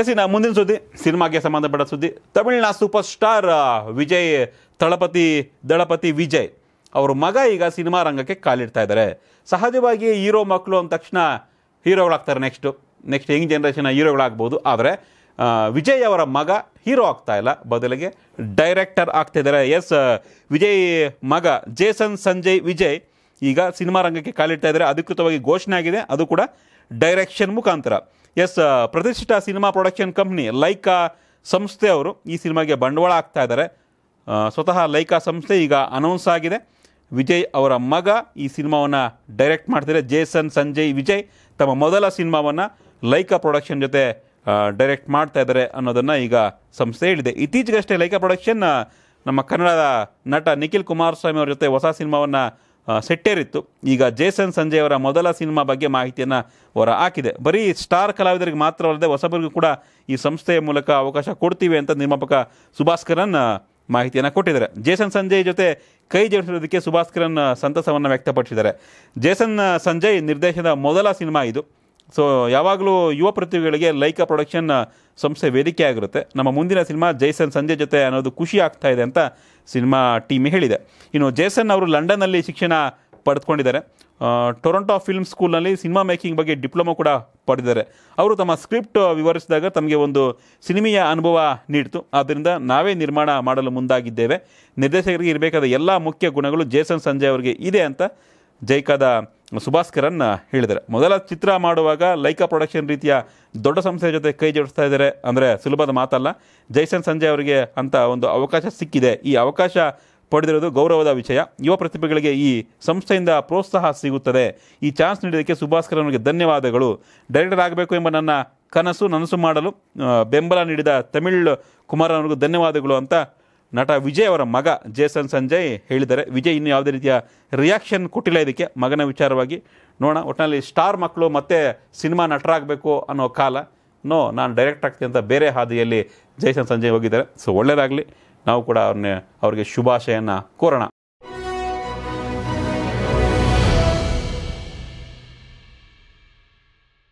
S ಇನ್ನ ಮುಂದಿನ ಸುದ್ದಿ ಸಿನಿಮಾಗೆ ಸಂಬಂಧಪಟ್ಟ ಸುದ್ದಿ ತಮಿಳಿನ ಸೂಪರ್ ಸ್ಟಾರ್ ವಿಜಯ್ ತಳಪತಿ ದಳಪತಿ ವಿಜಯ್ ಅವರ ಮಗ ಈಗ ಸಿನಿಮಾ ರಂಗಕ್ಕೆ ಕಾಲಿಡ್ತಾ ಇದ್ದಾರೆ ಸಹಜವಾಗಿ ಹೀರೋ ಮಕ್ಕಳು ಅಂದ ತಕ್ಷಣ ಹೀರೋಗಳಾಗ್ತಾರೆ ನೆಕ್ಸ್ಟು ನೆಕ್ಸ್ಟ್ ಯಂಗ್ ಜನ್ರೇಷನ್ನ ಹೀರೋಗಳಾಗ್ಬೋದು ಆದರೆ ವಿಜಯ್ ಅವರ ಮಗ ಹೀರೋ ಆಗ್ತಾ ಇಲ್ಲ ಬದಲಿಗೆ ಡೈರೆಕ್ಟರ್ ಆಗ್ತಿದ್ದಾರೆ ಎಸ್ ವಿಜಯ್ ಮಗ ಜೇಸನ್ ಸಂಜಯ್ ವಿಜಯ್ ಈಗ ಸಿನಿಮಾ ರಂಗಕ್ಕೆ ಕಾಲಿಡ್ತಾ ಇದ್ದಾರೆ ಅಧಿಕೃತವಾಗಿ ಘೋಷಣೆ ಆಗಿದೆ ಅದು ಕೂಡ ಡೈರೆಕ್ಷನ್ ಮುಖಾಂತರ ಎಸ್ ಪ್ರತಿಷ್ಠಿತ ಸಿನಿಮಾ ಪ್ರೊಡಕ್ಷನ್ ಕಂಪ್ನಿ ಲೈಕಾ ಸಂಸ್ಥೆಯವರು ಈ ಸಿನಿಮಾಗೆ ಬಂಡವಾಳ ಆಗ್ತಾ ಇದ್ದಾರೆ ಸ್ವತಃ ಲೈಕಾ ಸಂಸ್ಥೆ ಈಗ ಅನೌನ್ಸ್ ಆಗಿದೆ ವಿಜಯ್ ಅವರ ಮಗ ಈ ಸಿನಿಮಾವನ್ನು ಡೈರೆಕ್ಟ್ ಮಾಡ್ತಿದ್ದಾರೆ ಜೇಸನ್ ಸಂಜಯ್ ವಿಜಯ್ ತಮ್ಮ ಮೊದಲ ಸಿನಿಮಾವನ್ನು ಲೈಕಾ ಪ್ರೊಡಕ್ಷನ್ ಜೊತೆ ಡೈರೆಕ್ಟ್ ಮಾಡ್ತಾ ಇದ್ದಾರೆ ಅನ್ನೋದನ್ನು ಈಗ ಸಂಸ್ಥೆ ಹೇಳಿದೆ ಇತ್ತೀಚೆಗಷ್ಟೇ ಲೈಕಾ ಪ್ರೊಡಕ್ಷನ್ ನಮ್ಮ ಕನ್ನಡದ ನಟ ನಿಖಿಲ್ ಕುಮಾರಸ್ವಾಮಿ ಅವರ ಜೊತೆ ಹೊಸ ಸಿನಿಮಾವನ್ನು ಸೆಟ್ಟೇರಿತ್ತು ಈಗ ಜೇಸನ್ ಸಂಜಯ್ ಅವರ ಮೊದಲ ಸಿನಿಮಾ ಬಗ್ಗೆ ಮಾಹಿತಿಯನ್ನು ಹೊರ ಹಾಕಿದೆ ಬರೀ ಸ್ಟಾರ್ ಕಲಾವಿದರಿಗೆ ಮಾತ್ರವಲ್ಲದೆ ಹೊಸಬರಿಗೂ ಕೂಡ ಈ ಸಂಸ್ಥೆಯ ಮೂಲಕ ಅವಕಾಶ ಕೊಡ್ತೀವಿ ಅಂತ ನಿರ್ಮಾಪಕ ಸುಭಾಸ್ಕರನ್ ಮಾಹಿತಿಯನ್ನು ಕೊಟ್ಟಿದ್ದಾರೆ ಜೇಸನ್ ಸಂಜಯ್ ಜೊತೆ ಕೈ ಜೋಡಿಸಿರೋದಕ್ಕೆ ಸುಭಾಸ್ಕರನ್ ಸಂತಸವನ್ನು ವ್ಯಕ್ತಪಡಿಸಿದ್ದಾರೆ ಜೇಸನ್ ಸಂಜಯ್ ನಿರ್ದೇಶನದ ಮೊದಲ ಸಿನಿಮಾ ಇದು ಸೊ ಯಾವಾಗಲೂ ಯುವ ಪ್ರತಿಭೆಗಳಿಗೆ ಲೈಕಾ ಪ್ರೊಡಕ್ಷನ್ ಸಂಸ್ಥೆ ವೇದಿಕೆ ಆಗಿರುತ್ತೆ ನಮ್ಮ ಮುಂದಿನ ಸಿನಿಮಾ ಜೈಸನ್ ಸಂಜೆ ಜೊತೆ ಅನ್ನೋದು ಖುಷಿ ಆಗ್ತಾ ಇದೆ ಅಂತ ಸಿನಿಮಾ ಟೀಮ್ ಹೇಳಿದೆ ಇನ್ನು ಜೇಸನ್ ಅವರು ಲಂಡನ್ನಲ್ಲಿ ಶಿಕ್ಷಣ ಪಡೆದುಕೊಂಡಿದ್ದಾರೆ ಟೊರೊಂಟೊ ಫಿಲ್ಮ್ ಸ್ಕೂಲ್ನಲ್ಲಿ ಸಿನಿಮಾ ಮೇಕಿಂಗ್ ಬಗ್ಗೆ ಡಿಪ್ಲೊಮೊ ಕೂಡ ಪಡೆದಿದ್ದಾರೆ ಅವರು ತಮ್ಮ ಸ್ಕ್ರಿಪ್ಟ್ ವಿವರಿಸಿದಾಗ ತಮಗೆ ಒಂದು ಸಿನಿಮೆಯ ಅನುಭವ ನೀಡಿತು ಆದ್ದರಿಂದ ನಾವೇ ನಿರ್ಮಾಣ ಮಾಡಲು ಮುಂದಾಗಿದ್ದೇವೆ ನಿರ್ದೇಶಕರಿಗೆ ಇರಬೇಕಾದ ಎಲ್ಲ ಮುಖ್ಯ ಗುಣಗಳು ಜೇಸನ್ ಸಂಜಯ್ ಅವರಿಗೆ ಇದೆ ಅಂತ ಜೈಕಾದ ಸುಭಾಸ್ಕರನ್ನು ಹೇಳಿದರೆ ಮೊದಲ ಚಿತ್ರ ಮಾಡುವಾಗ ಲೈಕಾ ಪ್ರೊಡಕ್ಷನ್ ರೀತಿಯ ದೊಡ್ಡ ಸಂಸ್ಥೆಯ ಜೊತೆ ಕೈ ಜೋಡಿಸ್ತಾ ಇದ್ದಾರೆ ಅಂದರೆ ಸುಲಭದ ಮಾತಲ್ಲ ಜೈಸನ್ ಸಂಜಯ್ ಅವರಿಗೆ ಅಂತ ಒಂದು ಅವಕಾಶ ಸಿಕ್ಕಿದೆ ಈ ಅವಕಾಶ ಪಡೆದಿರೋದು ಗೌರವದ ವಿಷಯ ಯುವ ಪ್ರತಿಭೆಗಳಿಗೆ ಈ ಸಂಸ್ಥೆಯಿಂದ ಪ್ರೋತ್ಸಾಹ ಸಿಗುತ್ತದೆ ಈ ಚಾನ್ಸ್ ಸುಭಾಸ್ಕರ್ ಅವರಿಗೆ ಧನ್ಯವಾದಗಳು ಡೈರೆಕ್ಟರ್ ಆಗಬೇಕು ಎಂಬ ನನ್ನ ಕನಸು ನನಸು ಮಾಡಲು ಬೆಂಬಲ ನೀಡಿದ ತಮಿಳ್ ಕುಮಾರ್ ಅವ್ರಿಗೂ ಧನ್ಯವಾದಗಳು ಅಂತ ನಟ ವಿಜಯ್ ಅವರ ಮಗ ಜೇಸನ್ ಸಂಜಯ್ ಹೇಳಿದ್ದಾರೆ ವಿಜಯ್ ಇನ್ನೂ ಯಾವುದೇ ರೀತಿಯ ರಿಯಾಕ್ಷನ್ ಕೊಟ್ಟಿಲ್ಲ ಇದಕ್ಕೆ ಮಗನ ವಿಚಾರವಾಗಿ ನೋಡೋಣ ಒಟ್ಟಿನಲ್ಲಿ ಸ್ಟಾರ್ ಮಕ್ಕಳು ಮತ್ತೆ ಸಿನಿಮಾ ನಟರಾಗಬೇಕು ಅನ್ನೋ ಕಾಲ ನೋ ನಾನು ಡೈರೆಕ್ಟ್ ಆಗ್ತೀನಿ ಅಂತ ಬೇರೆ ಹಾದಿಯಲ್ಲಿ ಜೈಸನ್ ಸಂಜಯ್ ಹೋಗಿದ್ದಾರೆ ಸೊ ಒಳ್ಳೆಯದಾಗಲಿ ನಾವು ಕೂಡ ಅವ್ರನ್ನೇ ಅವರಿಗೆ ಶುಭಾಶಯನ ಕೋರೋಣ